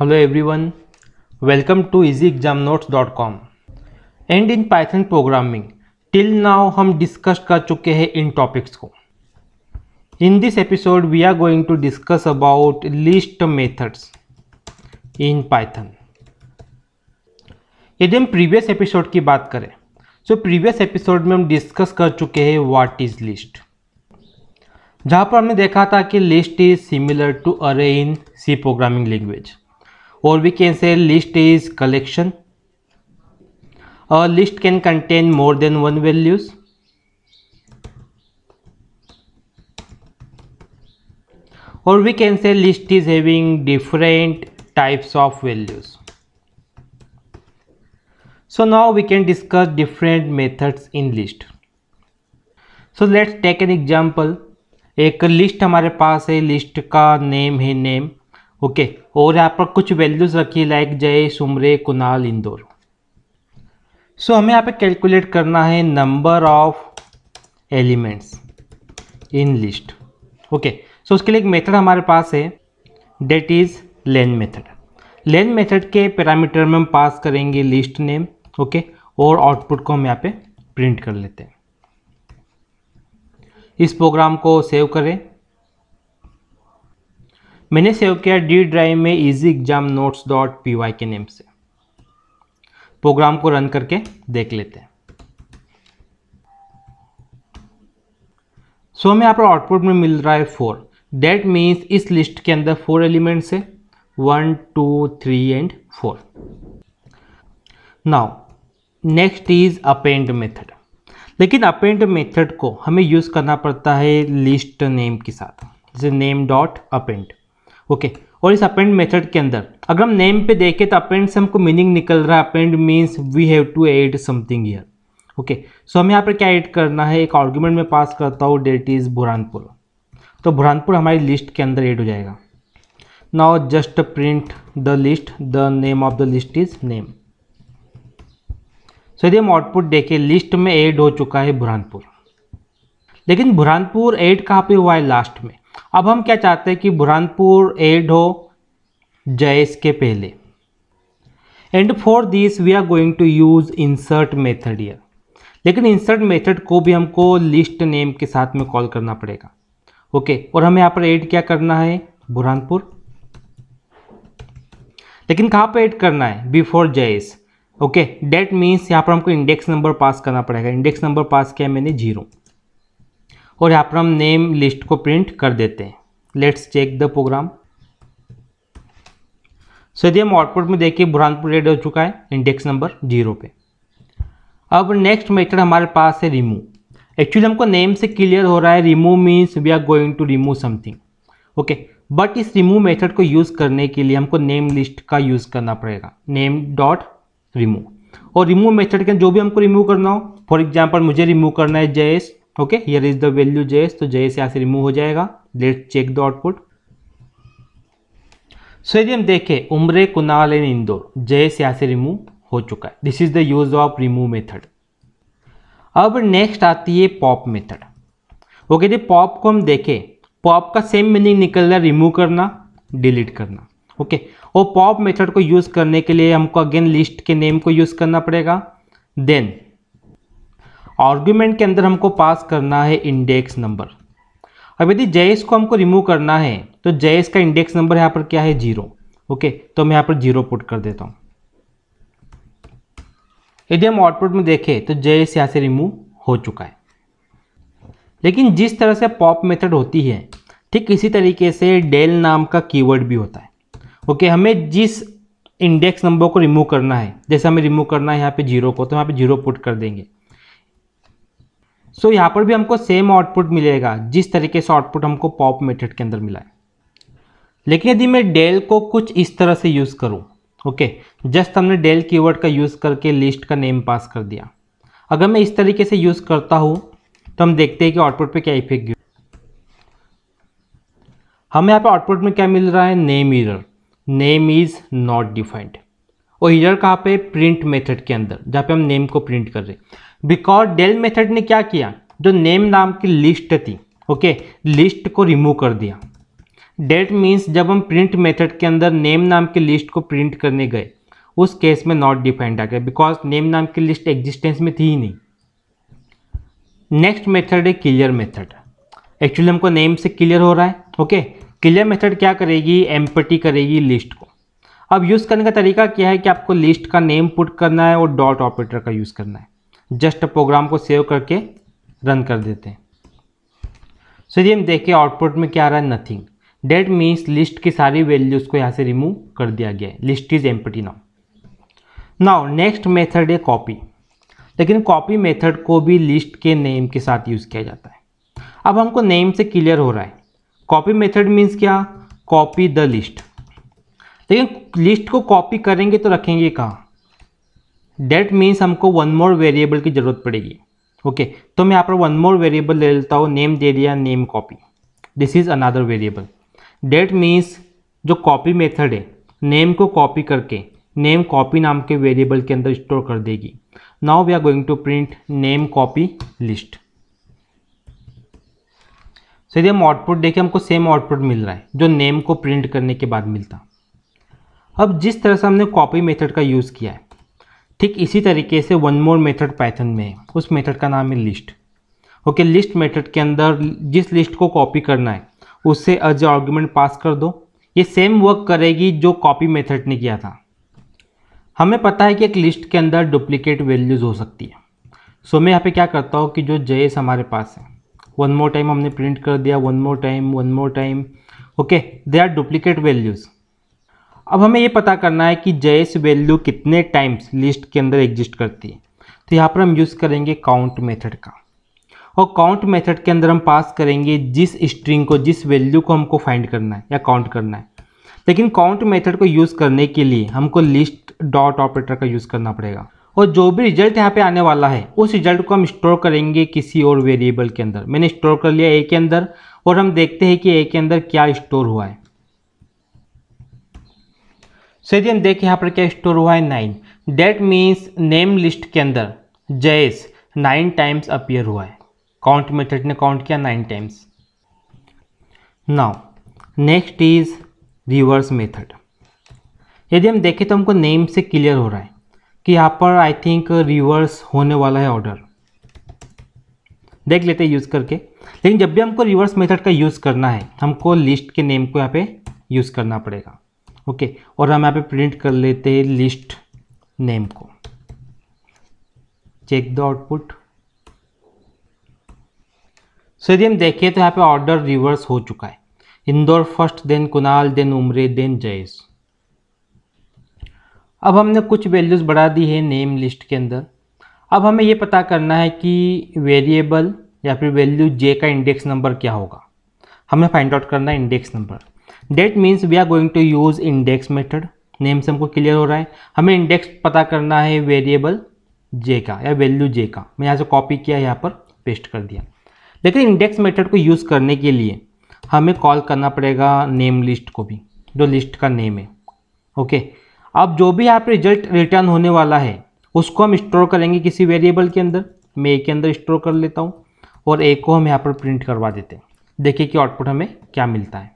Hello everyone welcome to easy exam notes dot com and in Python programming till now हम discuss कर चुके हैं इन topics को in this episode we are going to discuss about list methods in Python यदि हम previous episode की बात करें सो प्रीवियस एपिसोड में हम डिस्कस कर चुके हैं वाट इज लिस्ट जहाँ पर हमने देखा था कि list is similar to array in C programming language or we can say list is collection a list can contain more than one values or we can say list is having different types of values so now we can discuss different methods in list let's take an example. एक list हमारे पास है list का name है name okay और यहाँ पर कुछ वैल्यूज़ रखी लाइक जय सुमरे कुनाल इंदौर सो so, हमें यहाँ पे कैलकुलेट करना है number of elements in list okay so उसके लिए एक मेथड हमारे पास है that is len method len method के पैरामीटर में हम पास करेंगे लिस्ट नेम ओके और आउटपुट को हम यहाँ पे प्रिंट कर लेते हैं इस प्रोग्राम को सेव करें मैंने सेव किया डी ड्राइव में easy exam notes dot P Y के नेम से प्रोग्राम को रन करके देख लेते हैं सो so, हमें यहाँ पर आउटपुट में मिल रहा है फोर डेट मीन्स इस लिस्ट के अंदर फोर एलिमेंट्स है one two three and four now next is append method लेकिन अपेंड मेथड को हमें यूज़ करना पड़ता है लिस्ट नेम के साथ जैसे नेम डॉट अपेंड ओके और इस अपेंड मेथड के अंदर अगर हम नेम पे देखें तो अपेंड से हमको मीनिंग निकल रहा है append means we have to add something here okay so हमें यहाँ पर क्या ऐड करना है एक आर्ग्यूमेंट में पास करता हूँ डेट इज़ बुरहानपुर तो बुरहानपुर हमारी लिस्ट के अंदर ऐड हो जाएगा now just print the list the name of the list is name so यदि हम आउटपुट देखें लिस्ट में एड हो चुका है बुरहानपुर लेकिन बुरहानपुर एड कहाँ पे हुआ है लास्ट में अब हम क्या चाहते हैं कि बुरहानपुर एड हो जयस के पहले and for this we are going to use insert method here लेकिन इंसर्ट मेथड को भी हमको लिस्ट नेम के साथ में कॉल करना पड़ेगा ओके okay, और हमें यहाँ पर ऐड क्या करना है बुरहानपुर लेकिन कहाँ पर ऐड करना है before Jayesh okay that means यहाँ पर हमको इंडेक्स नंबर पास करना पड़ेगा इंडेक्स नंबर पास किया मैंने जीरो और यहाँ पर हम नेम लिस्ट को प्रिंट कर देते हैं let's check the program so यदि हम आउटपुट में देखिए बुरहानपुर रेड हो चुका है इंडेक्स नंबर जीरो पे अब नेक्स्ट मेथड हमारे पास है रिमूव एक्चुअली हमको नेम से क्लियर हो रहा है remove means we are going to remove something okay but इस रिमूव मेथड को यूज़ करने के लिए हमको नेम लिस्ट का यूज़ करना पड़ेगा नेम डॉट रिमूव और रिमूव मेथड के जो भी हमको रिमूव करना हो फॉर एग्जाम्पल मुझे रिमूव करना है Jayesh okay here is the value JS तो जेएस यहाँ से रिमूव हो जाएगा let check the output so यदि हम देखें उम्रे कुनाल एंड इंदौर जेएस यहाँ से रिमूव हो चुका है this is the use of remove method अब नेक्स्ट आती है पॉप मेथड ओके यदि पॉप को हम देखें पॉप का सेम मीनिंग निकल रहा है रिमूव करना डिलीट करना ओके और पॉप मेथड को यूज़ करने के लिए हमको अगेन लिस्ट के नेम को यूज़ करना पड़ेगा देन आर्ग्यूमेंट के अंदर हमको पास करना है इंडेक्स नंबर अब यदि जेएस को हमको रिमूव करना है तो जेएस का इंडेक्स नंबर यहाँ पर क्या है जीरो ओके तो मैं यहाँ पर जीरो पुट कर देता हूँ यदि हम आउटपुट में देखें तो जेएस यहाँ से रिमूव हो चुका है लेकिन जिस तरह से पॉप मेथड होती है ठीक इसी तरीके से डेल नाम का कीवर्ड भी होता है ओके हमें जिस इंडेक्स नंबर को रिमूव करना है जैसे हमें रिमूव करना है यहाँ पे जीरो को तो यहाँ पे जीरो पुट कर देंगे सो so, यहाँ पर भी हमको सेम आउटपुट मिलेगा जिस तरीके से आउटपुट हमको पॉप मेथड के अंदर मिला है लेकिन यदि मैं डेल को कुछ इस तरह से यूज़ करूँ ओके जस्ट हमने डेल कीवर्ड का यूज़ करके लिस्ट का नेम पास कर दिया अगर मैं इस तरीके से यूज़ करता हूँ तो हम देखते हैं कि आउटपुट पे क्या इफेक्ट हमें यहाँ पे आउटपुट में क्या मिल रहा है name error name is not defined और हियर कहाँ पे प्रिंट मेथड के अंदर जहाँ पे हम नेम को प्रिंट कर रहे बिकॉज डेल मेथड ने क्या किया जो नेम नाम की लिस्ट थी ओके लिस्ट को रिमूव कर दिया डेट मीन्स जब हम प्रिंट मेथड के अंदर नेम नाम की लिस्ट को प्रिंट करने गए उस केस में नॉट डिफाइंड आ गया बिकॉज नेम नाम की लिस्ट एग्जिस्टेंस में थी ही नहीं नेक्स्ट मेथड है क्लियर मेथड एक्चुअली हमको नेम से क्लियर हो रहा है ओके क्लियर मेथड क्या करेगी एम्पटी करेगी लिस्ट को अब यूज़ करने का तरीका क्या है कि आपको लिस्ट का नेम पुट करना है और डॉट ऑपरेटर का यूज़ करना है जस्ट प्रोग्राम को सेव करके रन कर देते हैं सो so, ये हम देखें आउटपुट में क्या आ रहा है नथिंग डेट मीन्स लिस्ट की सारी वैल्यूज़ को यहाँ से रिमूव कर दिया गया है list is empty now now next method है कॉपी लेकिन कॉपी मेथड को भी लिस्ट के नेम के साथ यूज़ किया जाता है अब हमको नेम से क्लियर हो रहा है कॉपी मेथड मीन्स क्या कॉपी द लिस्ट लेकिन लिस्ट को कॉपी करेंगे तो रखेंगे कहाँ डेट मीन्स हमको वन मोर वेरिएबल की ज़रूरत पड़ेगी ओके okay, तो मैं यहाँ पर वन मोर वेरिएबल ले लेता हूँ नेम दे दिया name copy this is another variable that means जो कॉपी मेथड है नेम को कॉपी करके नेम कॉपी नाम के वेरिएबल के अंदर स्टोर कर देगी now we are going to print name copy list so यदि हम आउटपुट देखें हमको सेम आउटपुट मिल रहा है जो नेम को प्रिंट करने के बाद मिलता अब जिस तरह से हमने कॉपी मेथड का यूज़ किया है ठीक इसी तरीके से वन मोर मेथड पैथन में है उस मेथड का नाम है लिस्ट ओके लिस्ट मेथड के अंदर जिस लिस्ट को कॉपी करना है उससे अज आर्ग्यूमेंट पास कर दो ये सेम वर्क करेगी जो कॉपी मेथड ने किया था हमें पता है कि एक लिस्ट के अंदर डुप्लीकेट वैल्यूज़ हो सकती है सो मैं यहाँ पे क्या करता हूँ कि जो जेएस हमारे पास है वन मोर टाइम हमने प्रिंट कर दिया one more time one more time okay they are duplicate values अब हमें ये पता करना है कि जेस वैल्यू कितने टाइम्स लिस्ट के अंदर एग्जिस्ट करती है तो यहाँ पर हम यूज़ करेंगे काउंट मेथड का और काउंट मेथड के अंदर हम पास करेंगे जिस स्ट्रिंग को जिस वैल्यू को हमको फाइंड करना है या काउंट करना है लेकिन काउंट मेथड को यूज़ करने के लिए हमको लिस्ट डॉट ऑपरेटर का यूज़ करना पड़ेगा और जो भी रिजल्ट यहाँ पे आने वाला है उस रिजल्ट को हम स्टोर करेंगे किसी और वेरिएबल के अंदर मैंने स्टोर कर लिया ए के अंदर और हम देखते हैं कि ए के अंदर क्या स्टोर हुआ है सो यदि हम देखें यहाँ पर क्या स्टोर हुआ है nine that means name list के अंदर जयस नाइन टाइम्स अपियर हुआ है काउंट मेथड ने काउंट किया nine times now next is reverse method यदि हम देखें तो हमको नेम से क्लियर हो रहा है कि यहाँ पर आई थिंक रिवर्स होने वाला है ऑर्डर देख लेते हैं यूज़ करके लेकिन जब भी हमको रिवर्स मेथड का यूज़ करना है हमको लिस्ट के नेम को यहाँ पे यूज़ करना पड़ेगा ओके और हम यहाँ पे प्रिंट कर लेते हैं लिस्ट नेम को चेक द आउटपुट सो यदि हम देखें तो यहाँ पे ऑर्डर रिवर्स हो चुका है Indore first then Kunal then Umre then Jayas अब हमने कुछ वैल्यूज़ बढ़ा दी है नेम लिस्ट के अंदर अब हमें यह पता करना है कि वेरिएबल या फिर वैल्यू जे का इंडेक्स नंबर क्या होगा हमें फाइंड आउट करना है index number that means we are going to use index method name से हमको क्लियर हो रहा है हमें इंडेक्स पता करना है वेरिएबल जे का या वैल्यू जे का मैं यहाँ से कॉपी किया यहाँ पर पेस्ट कर दिया लेकिन इंडेक्स मेथड को यूज़ करने के लिए हमें कॉल करना पड़ेगा नेम लिस्ट को भी जो लिस्ट का नेम है ओके अब जो भी यहाँ पर रिजल्ट रिटर्न होने वाला है उसको हम स्टोर करेंगे किसी वेरिएबल के अंदर मैं ए के अंदर स्टोर कर लेता हूँ और ए को हम यहाँ पर प्रिंट करवा देते हैं देखिए कि आउटपुट हमें क्या मिलता है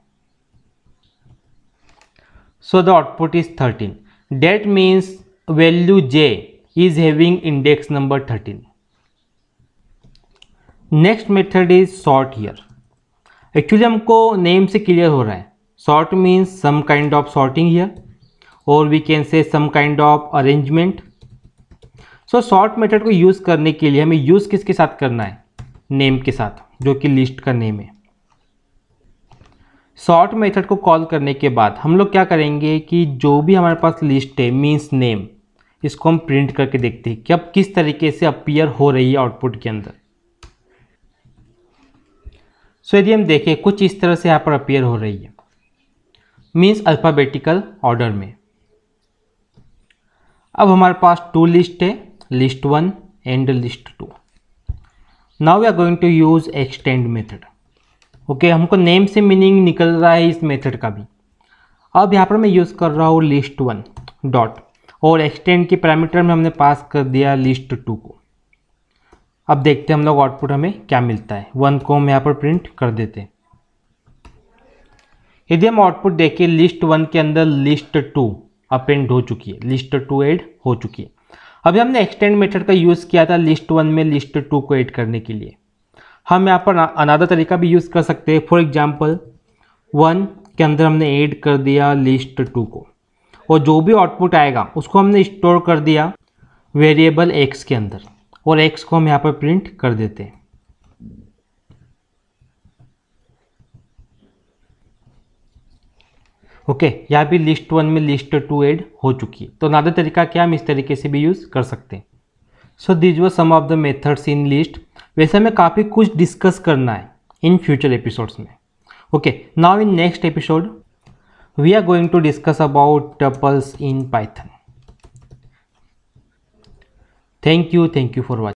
So the output is 13. That means value j is having index number 13. next method is sort here actually humko name se clear ho raha hai sort means some kind of sorting here or we can say some kind of arrangement so sort method को use करने के लिए हमें use किसके साथ करना है name के साथ जो कि लिस्ट का नेम है शॉर्ट मेथड को कॉल करने के बाद हम लोग क्या करेंगे कि जो भी हमारे पास लिस्ट है मीन्स नेम इसको हम प्रिंट करके देखते हैं कि अब किस तरीके से अपीयर हो रही है आउटपुट के अंदर सो यदि हम देखें कुछ इस तरह से यहाँ पर अपीयर हो रही है मीन्स अल्फ़ाबेटिकल ऑर्डर में अब हमारे पास टू लिस्ट है list one and list two now we are going to use extend method okay okay, हमको नेम से मीनिंग निकल रहा है इस मेथड का भी अब यहाँ पर मैं यूज़ कर रहा हूँ लिस्ट वन डॉट और एक्सटेंड के पैरामीटर में हमने पास कर दिया लिस्ट टू को अब देखते हैं हम लोग आउटपुट हमें क्या मिलता है वन को हम यहाँ पर प्रिंट कर देते हैं यदि हम आउटपुट देखें लिस्ट वन के अंदर लिस्ट टू अपेंड हो चुकी है लिस्ट टू एड हो चुकी है अभी हमने एक्सटेंड मेथड का यूज़ किया था लिस्ट वन में लिस्ट टू को एड करने के लिए हम यहाँ पर अनादर तरीका भी यूज़ कर सकते हैं फॉर एग्जाम्पल वन के अंदर हमने ऐड कर दिया लिस्ट टू को और जो भी आउटपुट आएगा उसको हमने स्टोर कर दिया वेरिएबल एक्स के अंदर और एक्स को हम यहाँ पर प्रिंट कर देते हैं ओके okay, यहाँ भी लिस्ट वन में लिस्ट टू एड हो चुकी है तो अनादर तरीका क्या हम इस तरीके से भी यूज़ कर सकते हैं so these are some of the methods in list वैसे हमें काफ़ी कुछ डिस्कस करना है इन फ्यूचर एपिसोड्स में okay now in next episode we are going to discuss about tuples in Python thank you thank you for